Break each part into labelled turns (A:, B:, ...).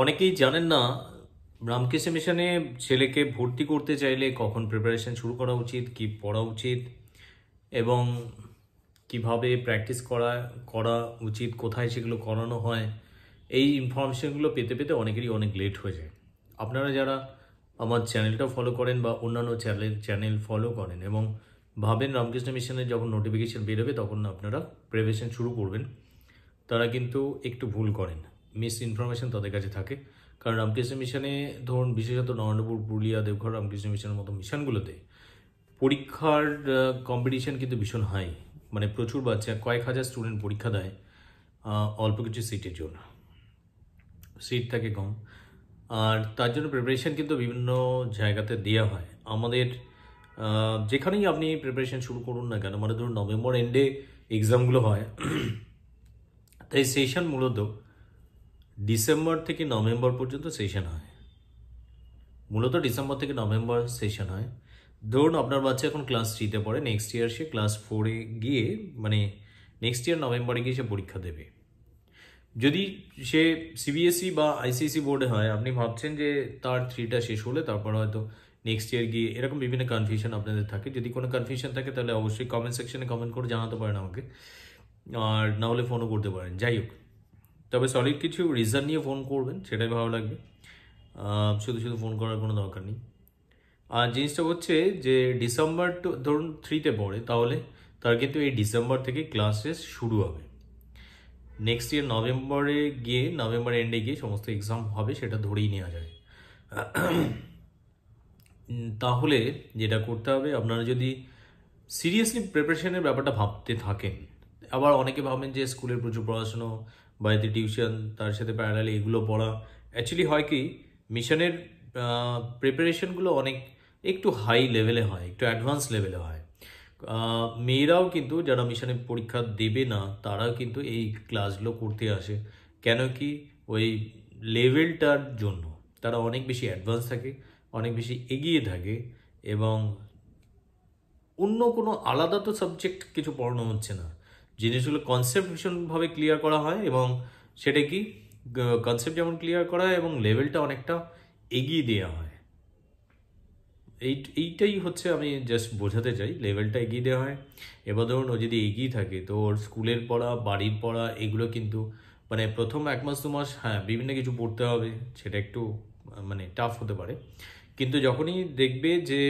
A: অনেকেই জানেন না রামকৃষ্ণ মিশনে ছেলেকে ভর্তি করতে চাইলে কখন প্রিপারেশন শুরু করা উচিত কি পড়া উচিত এবং কিভাবে প্র্যাকটিস করা করা উচিত কোথায় সেগুলো করানো হয় এই ইনফরমেশনগুলো পেতে পেতে অনেকেরই অনেক লেট হয়ে যায় আপনারা যারা আমার চ্যানেলটা ফলো করেন বা অন্যান্য চ্যানেল চ্যানেল ফলো করেন এবং ভাবেন রামকৃষ্ণ মিশনের যখন নোটিফিকেশান বেরোবে তখন আপনারা প্রিপারেশান শুরু করবেন তারা কিন্তু একটু ভুল করেন মিস ইনফরমেশন তাদের কাছে থাকে কারণ রামকৃষ্ণ মিশনে ধরুন বিশেষত নরেন্দ্রপুর পুরুলিয়া দেবঘর রামকৃষ্ণ মিশনের মতো মিশনগুলোতে পরীক্ষার কম্পিটিশান কিন্তু ভীষণ হাই মানে প্রচুর বাচ্চা কয়েক হাজার স্টুডেন্ট পরীক্ষা দেয় অল্প কিছু সিটের জন্য সিট থাকে কম আর তার জন্য প্রিপারেশান কিন্তু বিভিন্ন জায়গাতে দেওয়া হয় আমাদের যেখানেই আপনি প্রিপারেশান শুরু করুন না কেন মানে ধরুন নভেম্বর এন্ডে এক্সামগুলো হয় তাই সেশন মূলত ডিসেম্বর থেকে নভেম্বর পর্যন্ত সেশন হয় মূলত ডিসেম্বর থেকে নভেম্বর সেশন হয় ধরুন আপনার বাচ্চা এখন ক্লাস থ্রিতে পড়ে নেক্সট ইয়ার সে ক্লাস ফোরে গিয়ে মানে নেক্সট ইয়ার নভেম্বরে গিয়ে সে পরীক্ষা দেবে যদি সে সিবিএসই e বা আইসিএসি e বোর্ডে হয় আপনি ভাবছেন যে তার থ্রিটা শেষ হলে তারপর হয়তো নেক্সট ইয়ার গিয়ে এরকম বিভিন্ন কনফিউশন আপনাদের থাকে যদি কোনো কনফিউশন থাকে তাহলে অবশ্যই কমেন্ট সেকশনে কমেন্ট করে জানাতে পারেন আমাকে আর নাহলে ফোনও করতে পারেন যাই হোক তবে সলিড কিছু রিজন নিয়ে ফোন করবেন সেটাই ভালো লাগবে শুধু শুধু ফোন করার কোনো দরকার নেই আর জিনিসটা হচ্ছে যে ডিসেম্বর টু ধরুন থ্রিতে পড়ে তাহলে তার কিন্তু এই ডিসেম্বর থেকে ক্লাসেস শুরু হবে নেক্সট ইয়ার নভেম্বরে গিয়ে নভেম্বর এন্ডে গিয়ে সমস্ত এক্সাম হবে সেটা ধরেই নেওয়া যায় তাহলে যেটা করতে হবে আপনারা যদি সিরিয়াসলি প্রিপারেশনের ব্যাপারটা ভাবতে থাকেন আবার অনেকে ভাবেন যে স্কুলের প্রচুর পড়াশুনো বাড়িতে টিউশন তার সাথে প্যারালালি এগুলো পড়া অ্যাকচুয়ালি হয় কি মিশনের প্রিপারেশনগুলো অনেক একটু হাই লেভেলে হয় একটু অ্যাডভান্স লেভেলে হয় মেয়েরাও কিন্তু যারা মিশনে পরীক্ষা দেবে না তারাও কিন্তু এই ক্লাসগুলো করতে আসে কেন কি ওই লেভেলটার জন্য তারা অনেক বেশি অ্যাডভান্স থাকে অনেক বেশি এগিয়ে থাকে এবং অন্য কোনো আলাদা তো সাবজেক্ট কিছু পড়ানো হচ্ছে না জিনিসগুলো কনসেপ্ট ভীষণভাবে ক্লিয়ার করা হয় এবং সেটা কি কনসেপ্ট যেমন ক্লিয়ার করা হয় এবং লেভেলটা অনেকটা এগিয়ে দেওয়া হয় এই এইটাই হচ্ছে আমি জাস্ট বোঝাতে চাই লেভেলটা এগিয়ে দেওয়া হয় এবার ধরুন ও যদি এগিয়ে থাকে তো ওর স্কুলের পড়া বাড়ির পড়া এগুলো কিন্তু মানে প্রথম এক মাস দু মাস হ্যাঁ বিভিন্ন কিছু পড়তে হবে সেটা একটু মানে টাফ হতে পারে কিন্তু যখনই দেখবে যে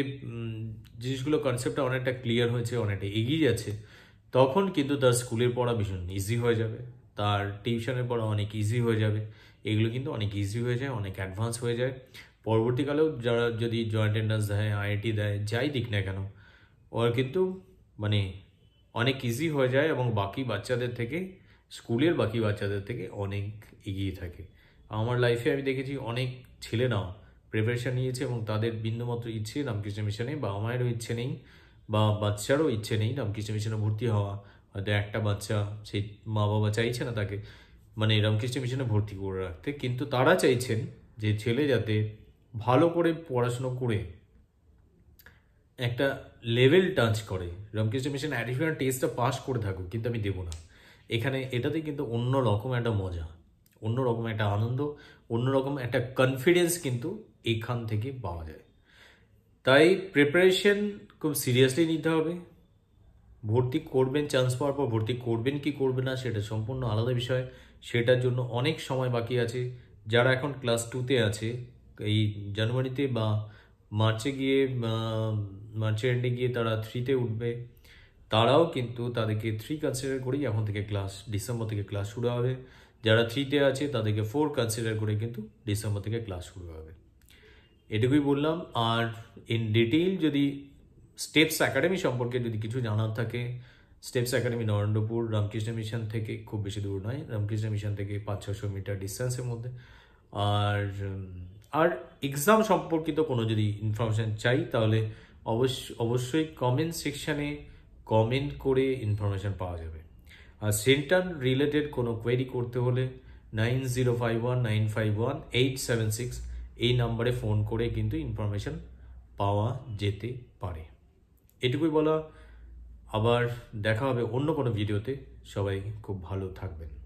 A: জিনিসগুলো কনসেপ্টটা অনেকটা ক্লিয়ার হয়েছে অনেকটা এগিয়ে যাচ্ছে তখন কিন্তু তার স্কুলের পড়া ভীষণ ইজি হয়ে যাবে তার টিউশনের পড়া অনেক ইজি হয়ে যাবে এগুলো কিন্তু অনেক ইজি হয়ে যায় অনেক অ্যাডভান্স হয়ে যায় পরবর্তীকালেও যারা যদি জয়েন্ট এন্ট্রান্স দেয় আইআইটি দেয় যাই দিক না কেন ওর কিন্তু মানে অনেক ইজি হয়ে যায় এবং বাকি বাচ্চাদের থেকে স্কুলের বাকি বাচ্চাদের থেকে অনেক এগিয়ে থাকে আমার লাইফে আমি দেখেছি অনেক ছেলেরাও প্রিপারেশান নিয়েছে এবং তাদের বিন্দুমাত্র ইচ্ছে রামকৃষ্ণ মিশনে বাবা মায়েরও ইচ্ছে নেই বা বাচ্চারও ইচ্ছে নেই কৃষ্ণ মিশনে ভর্তি হওয়া হয়তো একটা বাচ্চা সেই মা বাবা চাইছে না তাকে মানে রামকৃষ্ণ মিশনে ভর্তি করে রাখতে কিন্তু তারা চাইছেন যে ছেলে যাতে ভালো করে পড়াশুনো করে একটা লেভেল টাচ করে রামকৃষ্ণ মিশন অ্যাডিশনাল টেস্টটা পাস করে থাকুক কিন্তু আমি দেবো না এখানে এটাতে কিন্তু অন্য রকম একটা মজা অন্য রকম একটা আনন্দ অন্য রকম একটা কনফিডেন্স কিন্তু এইখান থেকে পাওয়া যায় তাই প্রিপারেশন খুব সিরিয়াসলি নিতে হবে ভর্তি করবেন চান্স পাওয়ার পর ভর্তি করবেন কি করবে না সেটা সম্পূর্ণ আলাদা বিষয় সেটার জন্য অনেক সময় বাকি আছে যারা এখন ক্লাস টুতে আছে এই জানুয়ারিতে বা মার্চে গিয়ে মার্চের এন্ডে গিয়ে তারা থ্রিতে উঠবে তারাও কিন্তু তাদেরকে থ্রি কনসিডার করেই এখন থেকে ক্লাস ডিসেম্বর থেকে ক্লাস শুরু হবে যারা থ্রিতে আছে তাদেরকে ফোর কনসিডার করে কিন্তু ডিসেম্বর থেকে ক্লাস শুরু হবে এটুকুই বললাম আর ইন ডিটেইল যদি স্টেপস একাডেমি সম্পর্কে যদি কিছু জানার থাকে Steps Academy Narendrapur Ramakrishna Mission থেকে খুব বেশি দূর নয় রামকৃষ্ণ মিশন থেকে পাঁচ ছশো মিটার ডিস্টেন্সের মধ্যে আর আর এক্সাম সম্পর্কিত কোনো যদি ইনফরমেশান চাই তাহলে অবশ্য অবশ্যই কমেন্ট সেকশানে কমেন্ট করে ইনফরমেশান পাওয়া যাবে আর সেন্টার রিলেটেড কোনো কোয়েরি করতে হলে nine zero five one nine five one eight seven six এই নাম্বারে ফোন করে কিন্তু ইনফরমেশান পাওয়া যেতে পারে এটুকুই বলা আবার দেখা হবে অন্য কোনো ভিডিওতে সবাই খুব ভালো থাকবেন